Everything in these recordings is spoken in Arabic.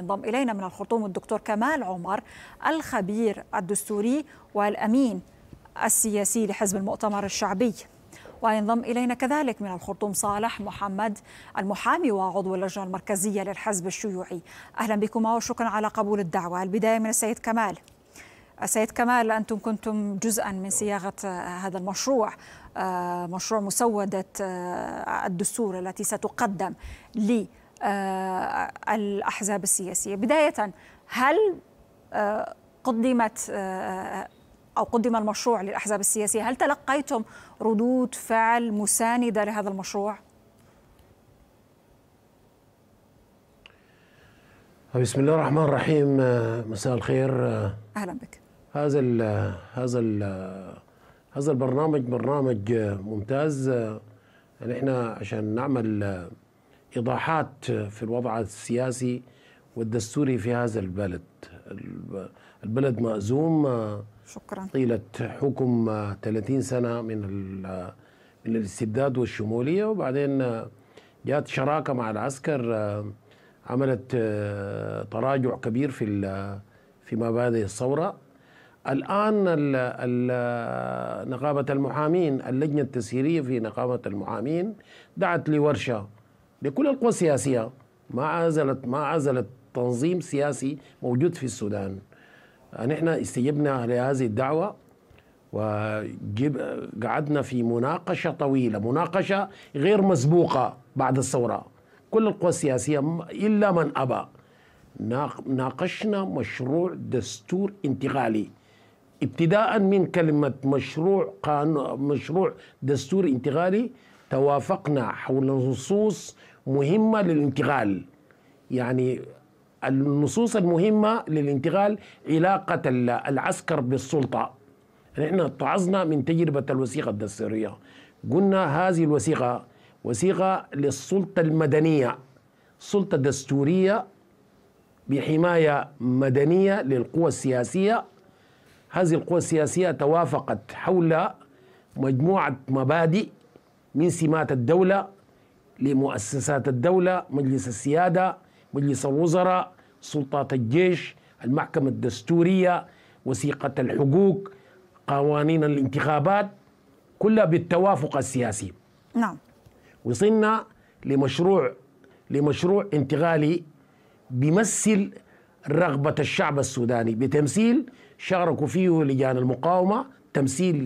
انضم الينا من الخرطوم الدكتور كمال عمر الخبير الدستوري والامين السياسي لحزب المؤتمر الشعبي وينضم الينا كذلك من الخرطوم صالح محمد المحامي وعضو اللجنه المركزيه للحزب الشيوعي اهلا بكما وشكرا على قبول الدعوه البدايه من السيد كمال السيد كمال انتم كنتم جزءا من صياغه آه، هذا المشروع آه، مشروع مسوده آه، الدستور التي ستقدم لي آه، الأحزاب السياسية بداية هل آه، قدمت آه، أو قدم المشروع للأحزاب السياسية هل تلقيتم ردود فعل مساندة لهذا المشروع؟ بسم الله الرحمن الرحيم مساء الخير اهلا بك هذا ال هذا ال هذا البرنامج برنامج ممتاز يعني احنا عشان نعمل إيضاحات في الوضع السياسي والدستوري في هذا البلد البلد مأزوم شكرا طيلة حكم 30 سنة من من الاستبداد والشمولية وبعدين جاءت شراكة مع العسكر عملت تراجع كبير في في مبادئ الثورة الآن نقابة المحامين اللجنة التسييرية في نقابة المحامين دعت لورشة بكل القوى السياسية ما عزلت ما عزلت تنظيم سياسي موجود في السودان نحن استجبنا لهذه الدعوة وقعدنا في مناقشة طويلة مناقشة غير مسبوقة بعد الثورة كل القوى السياسية إلا من أبى ناقشنا مشروع دستور انتقالي ابتداء من كلمة مشروع قانون مشروع دستور انتقالي توافقنا حول نصوص مهمة للانتقال يعني النصوص المهمة للانتقال علاقة العسكر بالسلطة نحن اتعظنا من تجربة الوثيقة الدستورية قلنا هذه الوثيقة وثيقة للسلطة المدنية سلطة دستورية بحماية مدنية للقوى السياسية هذه القوى السياسية توافقت حول مجموعة مبادئ من سمات الدولة لمؤسسات الدولة مجلس السيادة مجلس الوزراء سلطات الجيش المحكمة الدستورية وثيقة الحقوق قوانين الانتخابات كلها بالتوافق السياسي نعم وصلنا لمشروع لمشروع انتقالي بيمثل رغبة الشعب السوداني بتمثيل شاركوا فيه لجان المقاومة تمثيل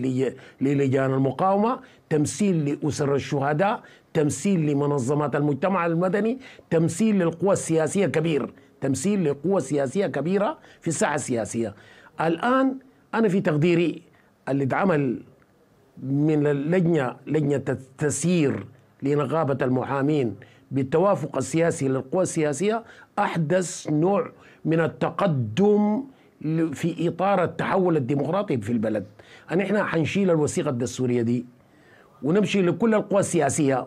للجان المقاومة تمثيل لأسر الشهداء تمثيل لمنظمات المجتمع المدني تمثيل للقوى السياسية كبير تمثيل لقوى سياسية كبيرة في الساحة السياسية الآن أنا في تقديري اللي اتعمل من اللجنة لجنة التسيير لنقابة المحامين بالتوافق السياسي للقوى السياسية أحدث نوع من التقدم في إطار التحول الديمقراطي في البلد أن إحنا حنشيل الوثيقة الدستورية دي ونمشي لكل القوى السياسية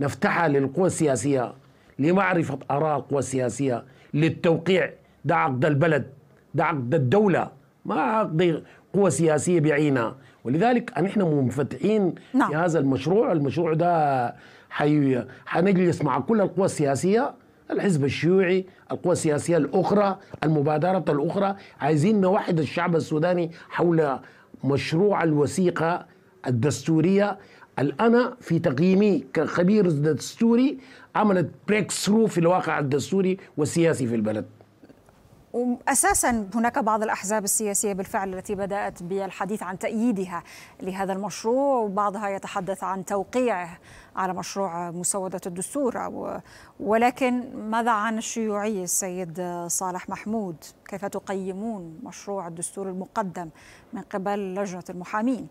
نفتحها للقوى السياسية لمعرفة آراء القوى السياسية للتوقيع ده عقد البلد ده عقد الدولة ما عقد قوى سياسية بعينها ولذلك نحن منفتحين نعم. في هذا المشروع المشروع ده حي... حنجلس مع كل القوى السياسية الحزب الشيوعي القوى السياسية الأخرى المبادرة الأخرى عايزين نوحد الشعب السوداني حول مشروع الوثيقة الدستورية الان في تقييمي كخبير دستوري عملت بريك ثرو في الواقع الدستوري والسياسي في البلد اساسا هناك بعض الاحزاب السياسيه بالفعل التي بدات بالحديث عن تاييدها لهذا المشروع وبعضها يتحدث عن توقيعه على مشروع مسوده الدستور ولكن ماذا عن الشيوعيه السيد صالح محمود كيف تقيمون مشروع الدستور المقدم من قبل لجنه المحامين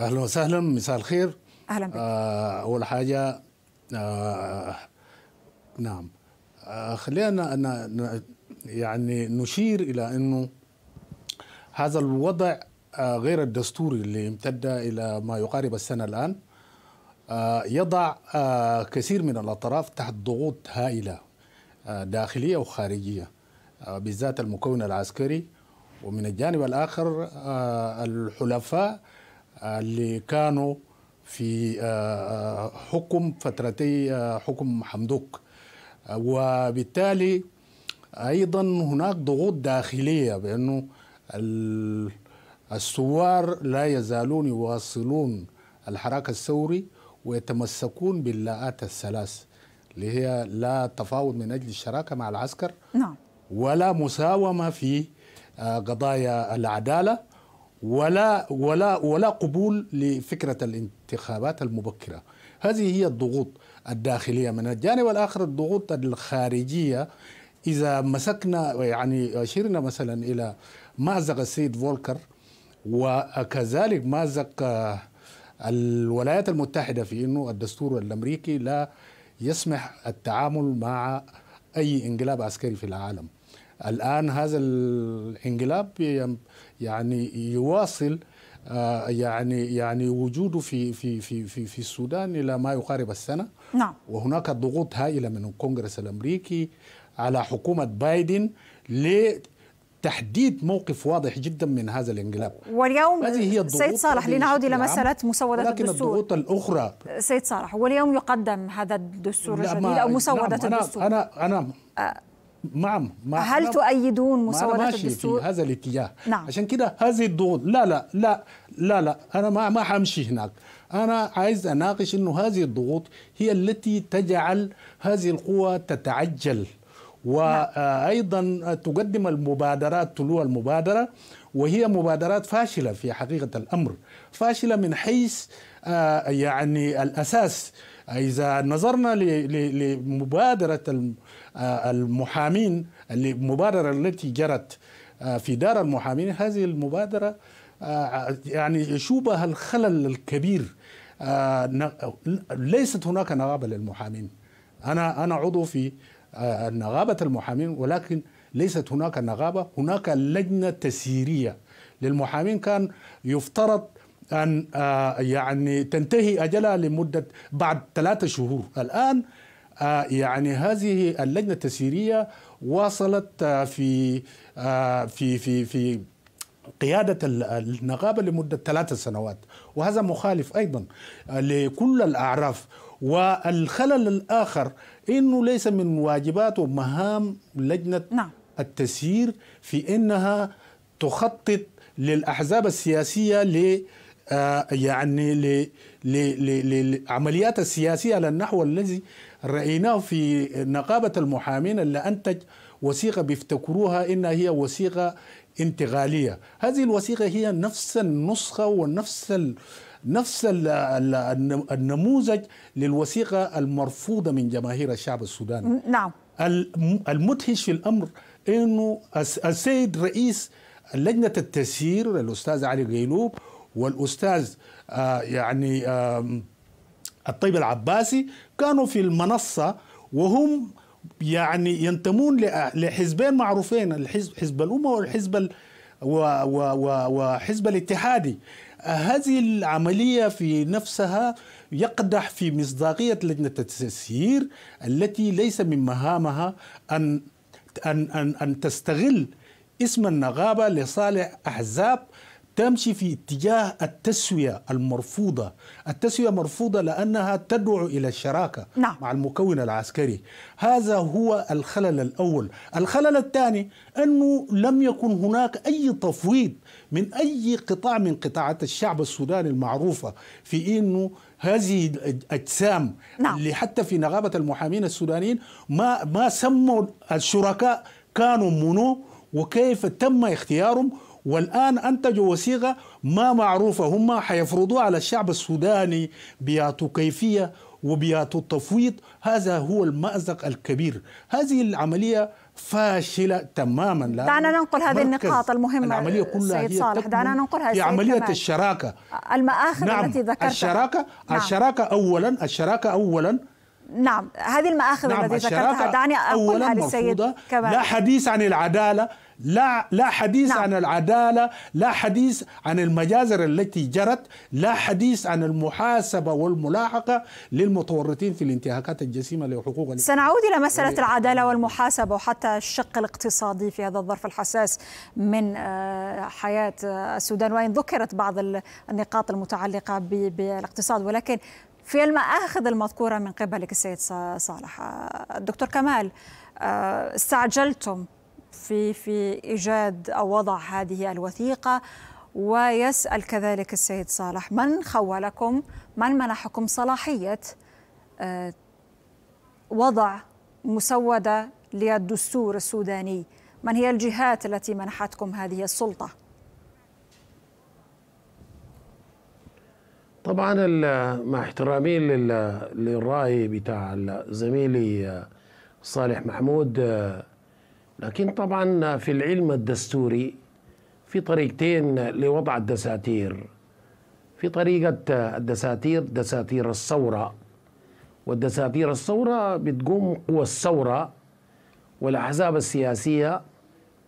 اهلا وسهلا مساء الخير اهلا بك آه اول حاجه آه نعم آه خلينا أنا يعني نشير الى انه هذا الوضع آه غير الدستوري اللي امتد الى ما يقارب السنه الان آه يضع آه كثير من الاطراف تحت ضغوط هائله آه داخليه وخارجيه آه بالذات المكون العسكري ومن الجانب الاخر آه الحلفاء اللي كانوا في آه، آه، حكم فترتي آه، حكم حمدوك وبالتالي ايضا هناك ضغوط داخليه بانه الثوار لا يزالون يواصلون الحراك الثوري ويتمسكون باللاءات الثلاث اللي هي لا تفاوض من اجل الشراكه مع العسكر نعم ولا مساومه في قضايا العداله ولا ولا ولا قبول لفكره الانتخابات المبكره هذه هي الضغوط الداخليه من الجانب الاخر الضغوط الخارجيه اذا مسكنا يعني اشرنا مثلا الى مازق السيد فولكر وكذلك مازق آه، الولايات المتحده في انه الدستور الامريكي لا يسمح التعامل مع اي انقلاب عسكري في العالم الآن هذا الانقلاب يعني يواصل آه، يعني يعني وجوده في في في في, في السودان الى ما يقارب السنه نعم وهناك ضغوط هائله من الكونغرس الامريكي على حكومه بايدن تحديد موقف واضح جدا من هذا الانقلاب واليوم هذه هي الضغوط سيد صالح لنعود الى مساله مسوده الدستور لكن الضغوط الاخرى سيد صالح واليوم يقدم هذا الدستور الجديد او مسوده نعم الدستور انا انا, أنا آه، نعم ما هل تؤيدون مسودات الدستور؟ في هذا الاتجاه نعم. عشان كده هذه الضغوط لا لا لا لا لا انا ما ما حمشي هناك انا عايز اناقش انه هذه الضغوط هي التي تجعل هذه القوى تتعجل وايضا نعم. تقدم المبادرات تلو المبادره وهي مبادرات فاشله في حقيقه الامر فاشله من حيث آه، يعني الاساس اذا نظرنا لمبادره آه، المحامين اللي المبادرة التي جرت آه، في دار المحامين هذه المبادرة آه، يعني شوبها الخلل الكبير ليست هناك نغابة للمحامين أنا أنا عضو في نغابة المحامين ولكن ليست هناك نغابة هناك لجنة تسييرية للمحامين كان يفترض أن يعني تنتهي أجلها لمدة بعد ثلاثة شهور الآن آه، يعني هذه اللجنه التسييريه واصلت آه، في آه، في في في قيادة النقابة لمدة ثلاث سنوات وهذا مخالف أيضا لكل الأعراف والخلل الآخر أنه ليس من واجبات ومهام لجنة نعم. التسيير في أنها تخطط للأحزاب السياسية ل يعني لعمليات السياسية على النحو الذي رأيناه في نقابة المحامين اللي أنتج وثيقة بيفتكروها إنها هي وثيقة انتقالية هذه الوثيقة هي نفس النسخة ونفس ال... نفس النموذج للوثيقة المرفوضة من جماهير الشعب السوداني نعم المدهش في الأمر أنه السيد رئيس لجنة التسيير الأستاذ علي غيلوب والأستاذ آه، يعني الطيب العباسي كانوا في المنصة وهم يعني ينتمون لحزبين معروفين الحزب حزب الأمة والحزب ال... و... و... و... وحزب الاتحادي هذه العملية في نفسها يقدح في مصداقية لجنة التسيير التي ليس من مهامها أن أن أن, أن تستغل اسم النغابة لصالح أحزاب تمشي في اتجاه التسوية المرفوضة التسوية مرفوضة لأنها تدعو إلى الشراكة نعم. مع المكون العسكري هذا هو الخلل الأول الخلل الثاني أنه لم يكن هناك أي تفويض من أي قطاع من قطاعات الشعب السوداني المعروفة في أنه هذه الاجسام نعم. اللي حتى في نغابه المحامين السودانيين ما ما سموا الشركاء كانوا منو وكيف تم اختيارهم والآن أنتجوا وثيقة ما معروفة هم حيفرضوها على الشعب السوداني بياتو كيفية وبياتو التفويض هذا هو المأزق الكبير هذه العملية فاشلة تماما لا دعنا ننقل هذه النقاط المهمة العملية كلها سيد صالح دعنا ننقلها في عملية كمان. الشراكة المآخر نعم التي ذكرتها الشراكة نعم. الشراكة أولا الشراكة أولا نعم هذه المآخذ نعم التي ذكرتها دعني أقولها للسيد كمان. لا حديث عن العدالة لا لا حديث نعم. عن العدالة لا حديث عن المجازر التي جرت لا حديث عن المحاسبة والملاحقة للمتورطين في الانتهاكات الجسيمة لحقوق سنعود إلى مسألة العدالة والمحاسبة وحتى الشق الاقتصادي في هذا الظرف الحساس من آه، حياة آه، السودان وإن ذكرت بعض النقاط المتعلقة بالاقتصاد ولكن في المآخذ المذكورة من قبلك السيد صالح الدكتور آه، كمال آه، استعجلتم في في إيجاد أو وضع هذه الوثيقة ويسأل كذلك السيد صالح من خولكم من منحكم صلاحية آه، وضع مسودة للدستور السوداني من هي الجهات التي منحتكم هذه السلطة؟ طبعا مع احترامي للراي بتاع زميلي آه، صالح محمود آه، لكن طبعا في العلم الدستوري في طريقتين لوضع الدساتير في طريقة الدساتير دساتير الثورة والدساتير الثورة بتقوم قوى الثورة والأحزاب السياسية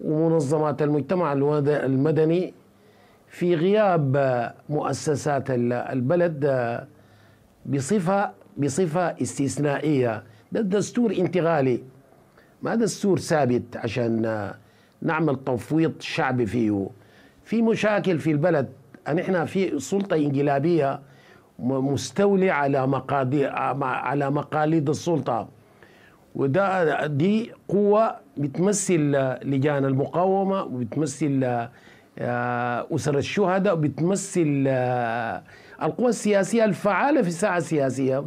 ومنظمات المجتمع المدني في غياب مؤسسات البلد آه، بصفة بصفة استثنائية ده دستور انتقالي ما دستور ثابت عشان آه، نعمل تفويض شعبي فيه في مشاكل في البلد احنا في سلطة انقلابية مستولي على مقادير آه، على مقاليد السلطة وده دي قوة بتمثل لجان المقاومة وبتمثل آه، أسر الشهداء بتمثل آه، القوى السياسية الفعالة في الساحة السياسية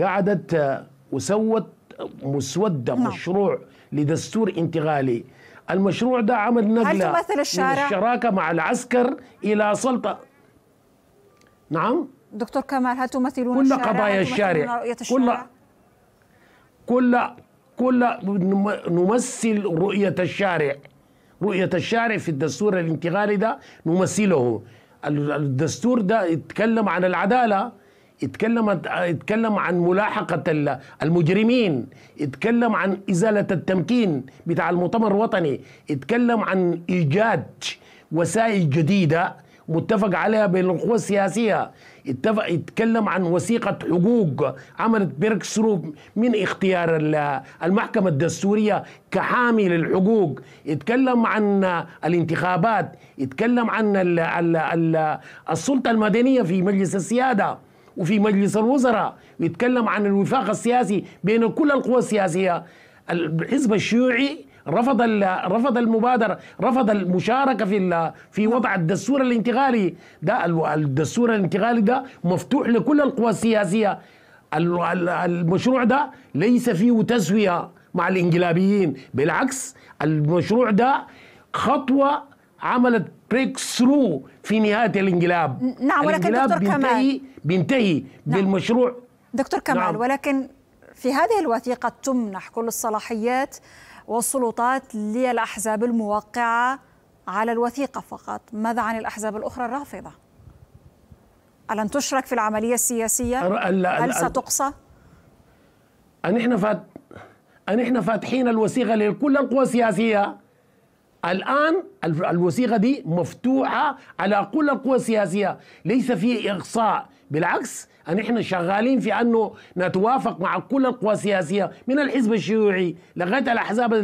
قعدت آه، وسوت مسودة نعم. مشروع لدستور انتقالي المشروع ده عمل نقلة هل الشارع؟ من الشراكة مع العسكر إلى سلطة نعم دكتور كمال هل تمثلون كل الشارع؟ قضايا الشارع كل كل كل نمثل رؤية الشارع رؤية الشارع في الدستور الانتقالي ده نمثله الدستور ده يتكلم عن العدالة يتكلم يتكلم عن ملاحقة المجرمين يتكلم عن إزالة التمكين بتاع المؤتمر الوطني يتكلم عن إيجاد وسائل جديدة متفق عليها بين القوى السياسية اتفق يتكلم عن وثيقة حقوق عملت بيركسرو من اختيار المحكمة الدستورية كحامي للحقوق يتكلم عن الانتخابات يتكلم عن الـ الـ الـ السلطة المدنية في مجلس السيادة وفي مجلس الوزراء يتكلم عن الوفاق السياسي بين كل القوى السياسية الحزب الشيوعي رفض رفض المبادره رفض المشاركه في في نعم. وضع الدستور الانتقالي ده الدستور الانتقالي ده مفتوح لكل القوى السياسيه المشروع ده ليس فيه تسويه مع الانقلابيين بالعكس المشروع ده خطوه عملت بريك ثرو في نهايه الانقلاب نعم ولكن دكتور كمال بينتهي نعم. بالمشروع دكتور كمال نعم. ولكن في هذه الوثيقه تمنح كل الصلاحيات والسلطات للأحزاب الموقعة على الوثيقة فقط ماذا عن الأحزاب الأخرى الرافضة؟ ألن تشرك في العملية السياسية؟ هل ستقصى؟ أن إحنا فات أن إحنا فاتحين الوثيقة لكل القوى السياسية الآن الوثيقة دي مفتوحة على كل القوى السياسية ليس في إقصاء بالعكس أن إحنا شغالين في أنه نتوافق مع كل القوى السياسية من الحزب الشيوعي لغاية الأحزاب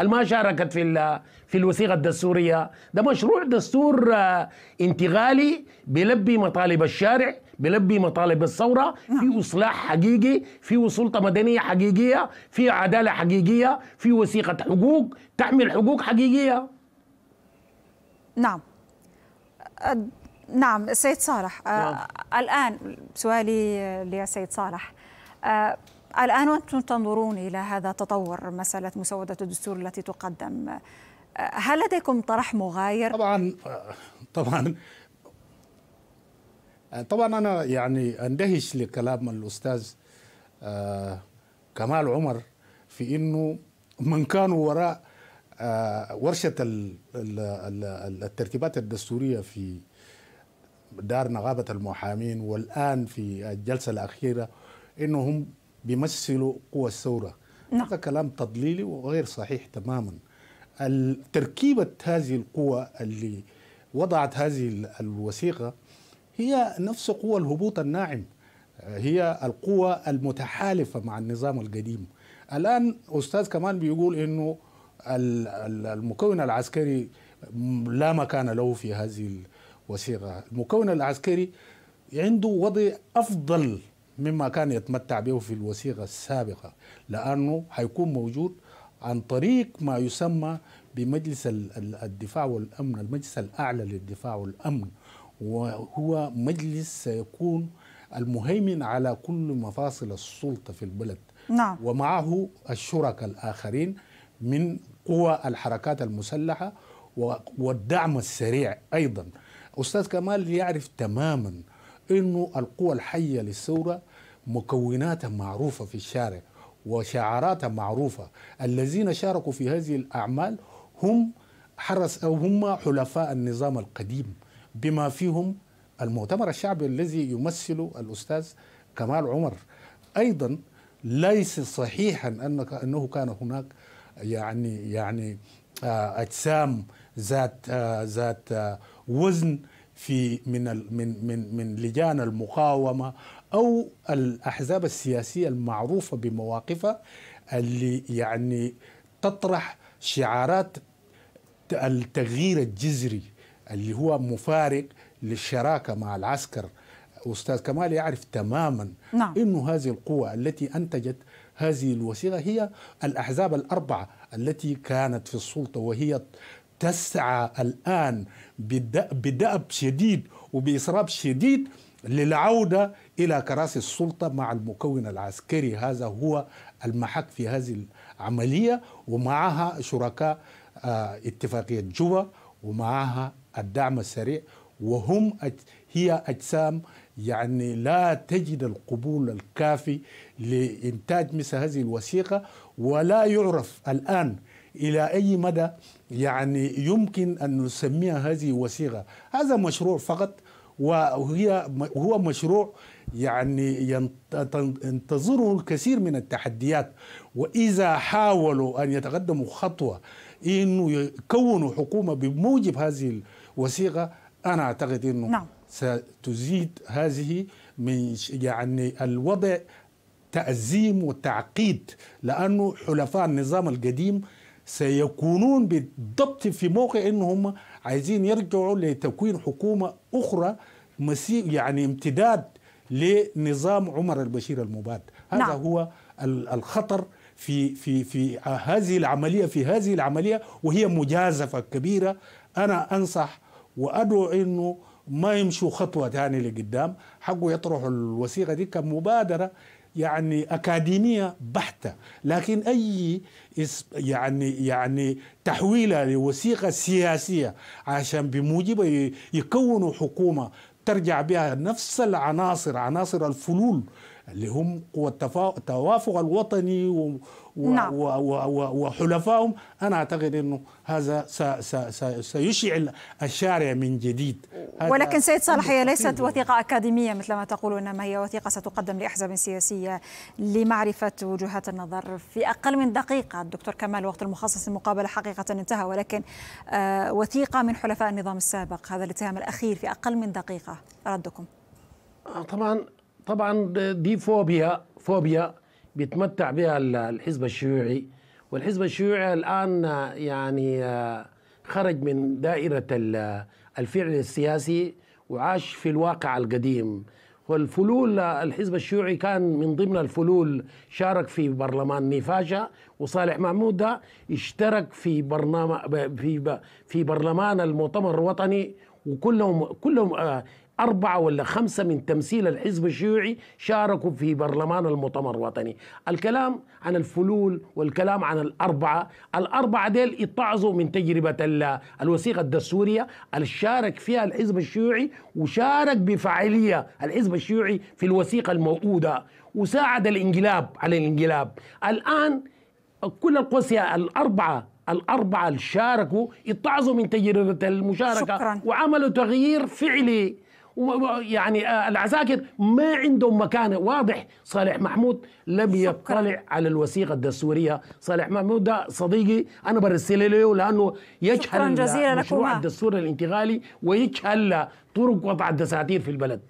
ما شاركت في في الوثيقة الدستورية ده مشروع دستور آه، انتقالي بيلبي مطالب الشارع بيلبي مطالب الثورة نعم. في إصلاح حقيقي في سلطة مدنية حقيقية في عدالة حقيقية في وثيقة حقوق تحمل حقوق حقيقية نعم نعم السيد صالح آه، نعم. آه الآن سؤالي للسيد صالح آه الآن وأنتم تنظرون إلى هذا التطور مسألة مسودة الدستور التي تقدم آه هل لديكم طرح مغاير؟ طبعا آه، طبعا آه، طبعا أنا يعني أندهش لكلام الأستاذ كمال عمر في أنه من كانوا وراء ورشة الترتيبات الدستورية في دار نغابه المحامين والان في الجلسه الاخيره انهم بيمثلوا قوى الثوره نعم. هذا كلام تضليلي وغير صحيح تماما تركيبه هذه القوى اللي وضعت هذه الوثيقه هي نفس قوى الهبوط الناعم هي القوى المتحالفه مع النظام القديم الان استاذ كمان بيقول انه المكون العسكري لا مكان له في هذه وصيغة المكون العسكري عنده وضع أفضل مما كان يتمتع به في الوثيقة السابقة لأنه حيكون موجود عن طريق ما يسمى بمجلس الدفاع والأمن المجلس الأعلى للدفاع والأمن وهو مجلس سيكون المهيمن على كل مفاصل السلطة في البلد نعم. ومعه الشركاء الآخرين من قوى الحركات المسلحة والدعم السريع أيضا أستاذ كمال يعرف تماما أنه القوى الحية للثورة مكوناتها معروفة في الشارع وشعاراتها معروفة الذين شاركوا في هذه الأعمال هم حرس أو هم حلفاء النظام القديم بما فيهم المؤتمر الشعبي الذي يمثل الأستاذ كمال عمر أيضا ليس صحيحا أنك أنه كان هناك يعني يعني آه، أجسام ذات آه، ذات آه، وزن في من من من من لجان المقاومه او الاحزاب السياسيه المعروفه بمواقفها اللي يعني تطرح شعارات التغيير الجذري اللي هو مفارق للشراكه مع العسكر استاذ كمال يعرف تماما نعم. انه هذه القوى التي انتجت هذه الوثيقه هي الاحزاب الاربعه التي كانت في السلطه وهي تسعى الآن بدأب شديد وبإصراب شديد للعودة إلى كراسي السلطة مع المكون العسكري هذا هو المحك في هذه العملية ومعها شركاء آه، اتفاقية جوا ومعها الدعم السريع وهم هي أجسام يعني لا تجد القبول الكافي لإنتاج مثل هذه الوثيقة ولا يعرف الآن إلى أي مدى يعني يمكن أن نسميها هذه وثيقة هذا مشروع فقط وهي هو مشروع يعني ينتظره الكثير من التحديات وإذا حاولوا أن يتقدموا خطوة إنه يكونوا حكومة بموجب هذه الوثيقة أنا أعتقد أنه نعم. ستزيد هذه من يعني الوضع تأزيم وتعقيد لأنه حلفاء النظام القديم سيكونون بالضبط في موقع انهم عايزين يرجعوا لتكوين حكومه اخرى مسيح يعني امتداد لنظام عمر البشير المباد هذا نعم. هو الخطر في في في هذه العمليه في هذه العمليه وهي مجازفه كبيره انا انصح وادعو انه ما يمشوا خطوه ثانيه لقدام حقه يطرح الوثيقه دي كمبادره يعني اكاديميه بحته لكن اي يعني يعني تحويلها لوثيقه سياسيه عشان بموجبها يكونوا حكومه ترجع بها نفس العناصر عناصر الفلول اللي هم قوى التوافق الوطني و و نعم. و و وحلفائهم انا اعتقد انه هذا س س س سيشعل الشارع من جديد ولكن سيد صالح هي ليست وثيقه اكاديميه مثل ما تقول انما هي وثيقه ستقدم لاحزاب سياسيه لمعرفه وجهات النظر في اقل من دقيقه الدكتور كمال وقت المخصص للمقابله حقيقه انتهى ولكن آه وثيقه من حلفاء النظام السابق هذا الاتهام الاخير في اقل من دقيقه ردكم آه، طبعا طبعا دي فوبيا فوبيا بيتمتع بها الحزب الشيوعي والحزب الشيوعي الآن يعني آه، خرج من دائرة الفعل السياسي وعاش في الواقع القديم والفلول آه، الحزب الشيوعي كان من ضمن الفلول شارك في برلمان نيفاشا وصالح محمود ده اشترك في برنامج في في برلمان المؤتمر الوطني وكلهم كلهم آه، أربعة ولا خمسة من تمثيل الحزب الشيوعي شاركوا في برلمان المؤتمر الوطني الكلام عن الفلول والكلام عن الأربعة الأربعة ديل اتعظوا من تجربة الوثيقة الدستورية اللي شارك فيها الحزب الشيوعي وشارك بفعالية الحزب الشيوعي في الوثيقة الموؤودة وساعد الانقلاب على الانقلاب الآن كل القوسية الأربعة الأربعة اللي شاركوا اتعظوا من تجربة المشاركة شكرا. وعملوا تغيير فعلي يعني آه، العساكر ما عندهم مكانه واضح صالح محمود لم يطلع على الوثيقه الدستوريه صالح محمود ده صديقي انا برسل له لانه يجهل مشروع الدستور الانتقالي ويجهل طرق وضع الدساتير في البلد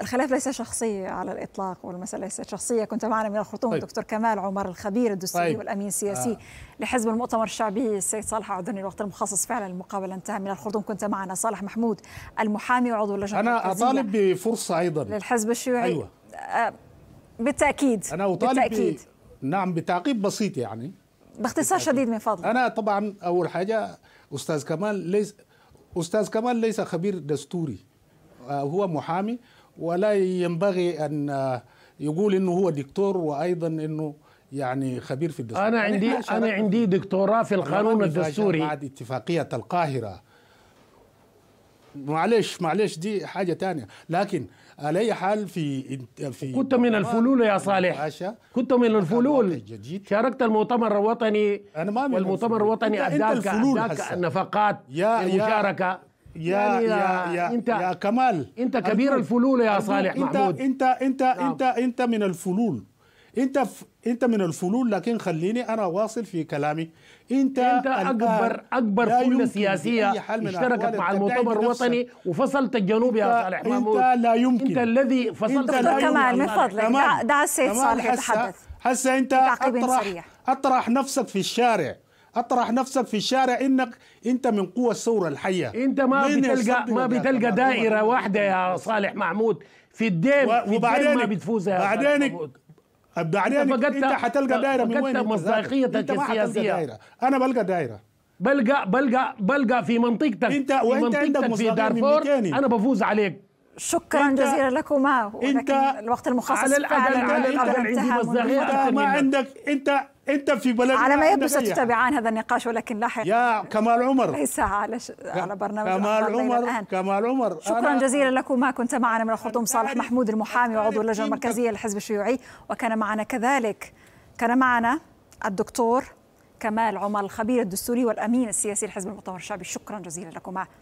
الخلاف ليس شخصي على الاطلاق والمساله ليست شخصيه كنت معنا من الخرطوم طيب. دكتور كمال عمر الخبير الدستوري طيب. والامين السياسي آه. لحزب المؤتمر الشعبي السيد صالح عذرني الوقت المخصص فعلا المقابله انتهى من الخرطوم كنت معنا صالح محمود المحامي وعضو اللجنه انا اطالب بفرصه ايضا للحزب الشيوعي أيوة. آه بالتاكيد انا اطالب بالتاكيد ب... نعم بتعقيب بسيط يعني باختصار شديد من فضلك انا طبعا اول حاجه استاذ كمال ليس استاذ كمال ليس خبير دستوري آه، هو محامي ولا ينبغي أن آه، يقول إنه هو دكتور وأيضا إنه يعني خبير في الدستور أنا يعني عندي أنا عندي دكتوراه في القانون الدستوري بعد اتفاقية القاهرة معلش معلش دي حاجه تانية لكن على اي حال في في كنت من الفلول يا صالح كنت من الفلول شاركت المؤتمر الوطني انا ما من والمؤتمر الوطني اداك اداك النفقات يا المشاركه يا يعني يا يا, انت يا كمال انت كبير أرجوك. الفلول يا صالح انت محمود انت انت نعم. انت انت من الفلول انت ف... انت من الفلول لكن خليني انا واصل في كلامي انت انت اكبر اكبر فلول سياسيه اشتركت مع المؤتمر الوطني وفصلت الجنوب يا صالح محمود انت لا يمكن انت الذي فصلت انت لا كمال من فضلك دع السيد صالح يتحدث هسه انت اطرح اطرح نفسك في الشارع اطرح نفسك في الشارع انك انت من قوى الثوره الحيه انت ما بتلقى ما بتلقى دائره واحده يا صالح محمود في الدين وبعدين ما بتفوز يا بعدين بعدين انت, انت حتلقى دايره من وين مصداقيتك انت السياسيه دايرة. انا بلقى دايره بلقى بلقى بلقى في منطقتك انت وانت في منطقتك عندك في دارفور انا بفوز عليك شكرا جزيلا لكما ولكن انت الوقت المخصص على الاقل على الاقل عندي مصداقيه ما عندك انت انت في بلد على ما يبدو ستتابعان هذا النقاش ولكن لاحقا يا كمال عمر ليس على ش... على برنامج كمال عمر الآن. كمال عمر شكرا جزيلا لكما كنت معنا من الخرطوم صالح محمود المحامي وعضو اللجنه المركزيه للحزب الشيوعي وكان معنا كذلك كان معنا الدكتور كمال عمر الخبير الدستوري والامين السياسي لحزب المؤتمر الشعبي شكرا جزيلا لكما